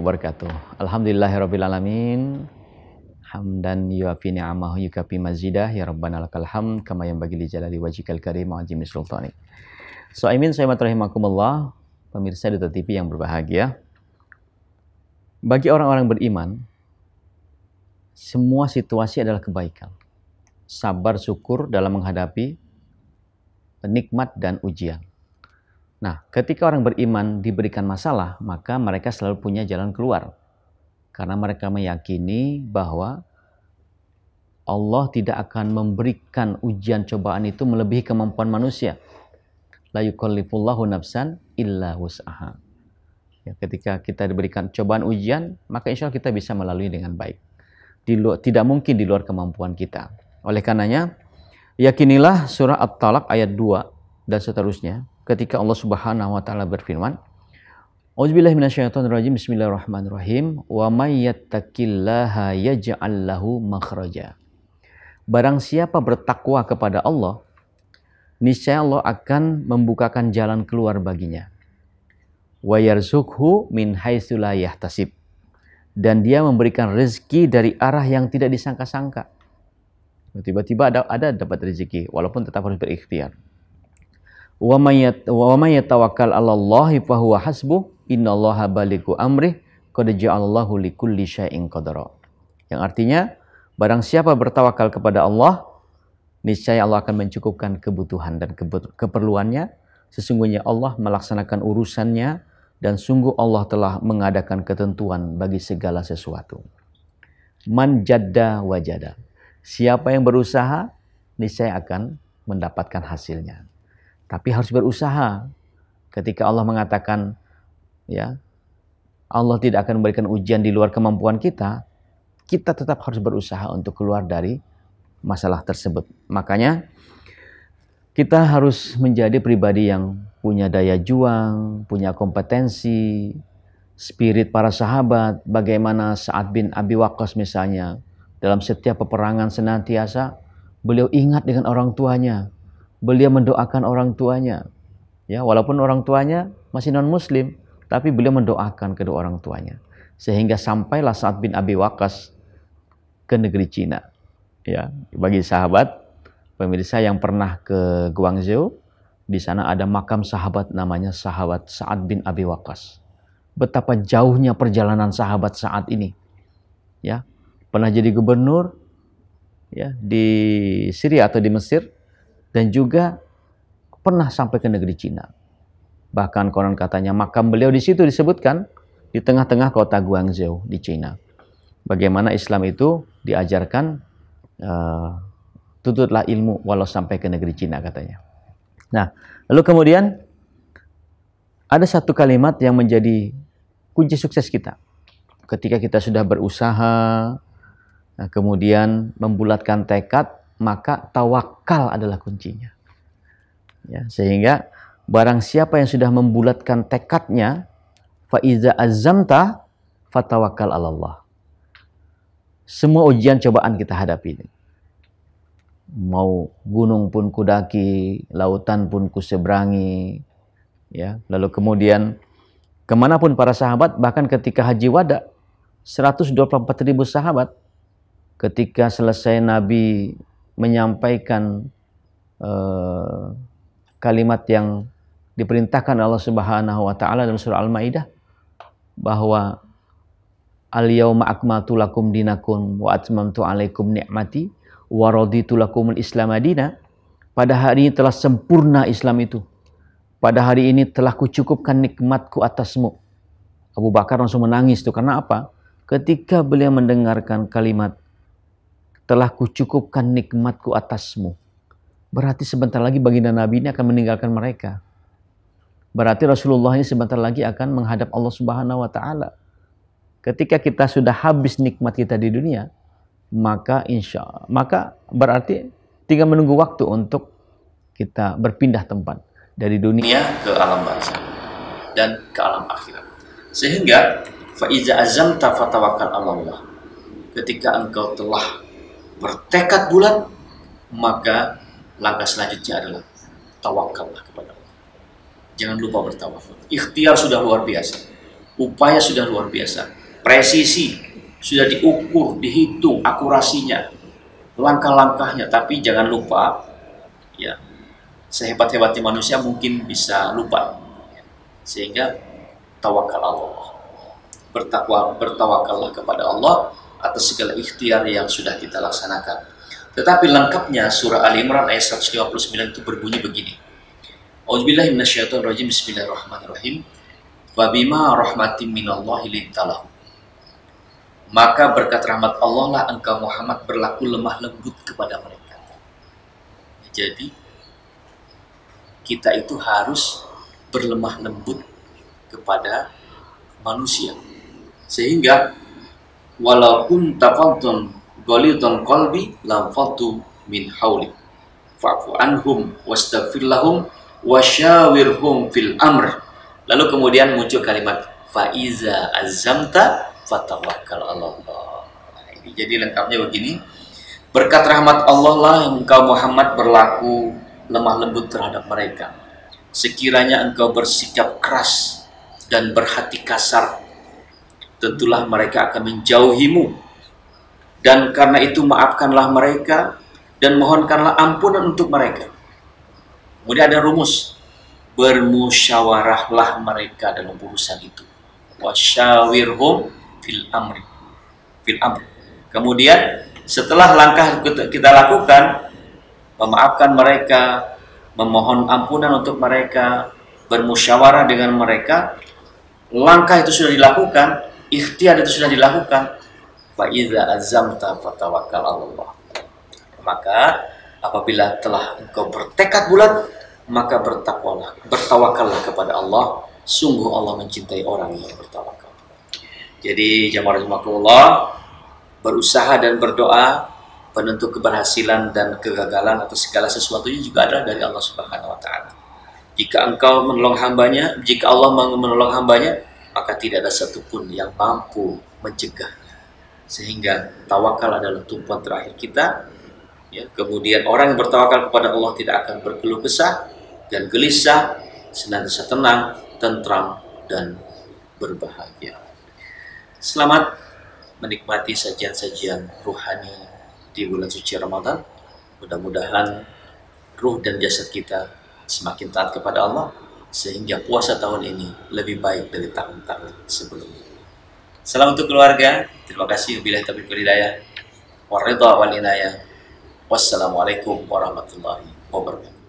wabarakatuh. Alhamdulillahirrabbilalamin. Hamdan yuafi ni'amahu yukafi mazidah. Ya Rabbana lakal hamd. Kama yang bagi jalali wajikal karim wa'ajimi sultani. So, mean, saya rahimakumullah. Pemirsa Duta TV yang berbahagia. Bagi orang-orang beriman, semua situasi adalah kebaikan. Sabar syukur dalam menghadapi nikmat dan ujian. Nah, ketika orang beriman diberikan masalah, maka mereka selalu punya jalan keluar. Karena mereka meyakini bahwa Allah tidak akan memberikan ujian cobaan itu melebihi kemampuan manusia. La yukallifullahu nafsan illa wus'aha. Ya, ketika kita diberikan cobaan ujian, maka insya Allah kita bisa melalui dengan baik. Di luar, tidak mungkin di luar kemampuan kita. Oleh karenanya, yakinilah surah at talak ayat 2 dan seterusnya ketika Allah Subhanahu wa taala berfirman Auzubillahi minasyaitonirrajim Bismillahirrahmanirrahim wa may yattaqillaha yaj'al lahu makhraja Barang siapa bertakwa kepada Allah niscaya Allah akan membukakan jalan keluar baginya wa yarzuqhu min haitsu la yahtasib dan dia memberikan rezeki dari arah yang tidak disangka-sangka. Tiba-tiba ada, ada dapat rezeki, walaupun tetap harus berikhtiar wa may yatawakkal 'alallahi fahuwa hasbuh innallaha balighu amrih qad ja'alallahu likulli yang artinya barang siapa bertawakal kepada Allah niscaya Allah akan mencukupkan kebutuhan dan keperluannya sesungguhnya Allah melaksanakan urusannya dan sungguh Allah telah mengadakan ketentuan bagi segala sesuatu man jadda wajada siapa yang berusaha niscaya akan mendapatkan hasilnya tapi harus berusaha. Ketika Allah mengatakan ya, Allah tidak akan memberikan ujian di luar kemampuan kita, kita tetap harus berusaha untuk keluar dari masalah tersebut. Makanya kita harus menjadi pribadi yang punya daya juang, punya kompetensi, spirit para sahabat, bagaimana Sa'ad bin Abi Waqqas misalnya, dalam setiap peperangan senantiasa, beliau ingat dengan orang tuanya, beliau mendoakan orang tuanya. Ya, walaupun orang tuanya masih non muslim, tapi beliau mendoakan kedua orang tuanya. Sehingga sampailah Sa'ad bin Abi Waqqas ke negeri Cina. Ya, bagi sahabat pemirsa yang pernah ke Guangzhou, di sana ada makam sahabat namanya sahabat Sa'ad bin Abi Waqqas. Betapa jauhnya perjalanan sahabat saat ini. Ya, pernah jadi gubernur ya di Syria atau di Mesir, dan juga pernah sampai ke negeri Cina. Bahkan konon katanya makam beliau di situ disebutkan di tengah-tengah kota Guangzhou di Cina. Bagaimana Islam itu diajarkan uh, tututlah ilmu walau sampai ke negeri Cina katanya. Nah, lalu kemudian ada satu kalimat yang menjadi kunci sukses kita. Ketika kita sudah berusaha, eh, kemudian membulatkan tekad, maka tawakal adalah kuncinya. Ya, sehingga barang siapa yang sudah membulatkan tekadnya, faiza azamta fatawakal Allah. Semua ujian cobaan kita hadapi. ini, Mau gunung pun kudaki, lautan pun kuseberangi. Ya, lalu kemudian kemanapun para sahabat, bahkan ketika haji wada, 124 ribu sahabat, ketika selesai Nabi menyampaikan uh, kalimat yang diperintahkan Allah Subhanahu wa taala dalam surah Al-Maidah bahwa Al-yauma akmaltu lakum dinakum wa atmamtu alaikum ni'mati wa raditu lakumul Islam adina. Pada hari ini telah sempurna Islam itu. Pada hari ini telah kucukupkan nikmatku atasmu. Abu Bakar langsung menangis itu karena apa? Ketika beliau mendengarkan kalimat telah kucukupkan nikmatku atasmu. Berarti sebentar lagi baginda Nabi ini akan meninggalkan mereka. Berarti Rasulullah ini sebentar lagi akan menghadap Allah Subhanahu wa taala. Ketika kita sudah habis nikmat kita di dunia, maka insya Allah, maka berarti tinggal menunggu waktu untuk kita berpindah tempat dari dunia ke alam barzah dan ke alam akhirat. Sehingga faiza azam tafatawakal Allah. Ketika engkau telah bertekad bulat, maka langkah selanjutnya adalah tawakallah kepada Allah. Jangan lupa bertawakal. Ikhtiar sudah luar biasa. Upaya sudah luar biasa. Presisi sudah diukur, dihitung akurasinya, langkah-langkahnya. Tapi jangan lupa, ya sehebat-hebatnya manusia mungkin bisa lupa. Ya, sehingga tawakal Allah bertakwa bertawakallah kepada Allah atas segala ikhtiar yang sudah kita laksanakan. Tetapi lengkapnya surah Al Imran ayat 159 itu berbunyi begini. Auzubillahi minasyaitonirrajim. Bismillahirrahmanirrahim. bima rahmatin minallahi lintalahu. Maka berkat rahmat Allah lah engkau Muhammad berlaku lemah lembut kepada mereka. Jadi kita itu harus berlemah lembut kepada manusia. Sehingga walau kunta qaddun ghalidun qalbi lam fatu min hauli fa'fu anhum wastaghfir lahum wasyawirhum fil amr lalu kemudian muncul kalimat faiza azamta fatawakkal Allah nah, jadi lengkapnya begini berkat rahmat Allah lah engkau Muhammad berlaku lemah lembut terhadap mereka sekiranya engkau bersikap keras dan berhati kasar tentulah mereka akan menjauhimu. Dan karena itu maafkanlah mereka dan mohonkanlah ampunan untuk mereka. Kemudian ada rumus, bermusyawarahlah mereka dalam urusan itu. Wasyawirhum fil amri. Fil amri. Kemudian setelah langkah kita lakukan, memaafkan mereka, memohon ampunan untuk mereka, bermusyawarah dengan mereka, langkah itu sudah dilakukan, ikhtiar itu sudah dilakukan fa'idha azamta fatawakal Allah maka apabila telah engkau bertekad bulat maka bertakwalah bertawakallah kepada Allah sungguh Allah mencintai orang yang bertawakal jadi jamaah rahimakumullah berusaha dan berdoa penentu keberhasilan dan kegagalan atau segala sesuatunya juga adalah dari Allah Subhanahu wa taala jika engkau menolong hambanya jika Allah menolong hambanya maka tidak ada satupun yang mampu mencegah Sehingga tawakal adalah tumpuan terakhir kita. Ya, kemudian orang yang bertawakal kepada Allah tidak akan berkeluh kesah dan gelisah, senantiasa tenang, tentram, dan berbahagia. Selamat menikmati sajian-sajian rohani di bulan suci Ramadan. Mudah-mudahan ruh dan jasad kita semakin taat kepada Allah sehingga puasa tahun ini lebih baik dari tahun-tahun sebelumnya. Salam untuk keluarga. Terima kasih. Bila taufiq wal hidayah. Waridha Wassalamualaikum warahmatullahi wabarakatuh.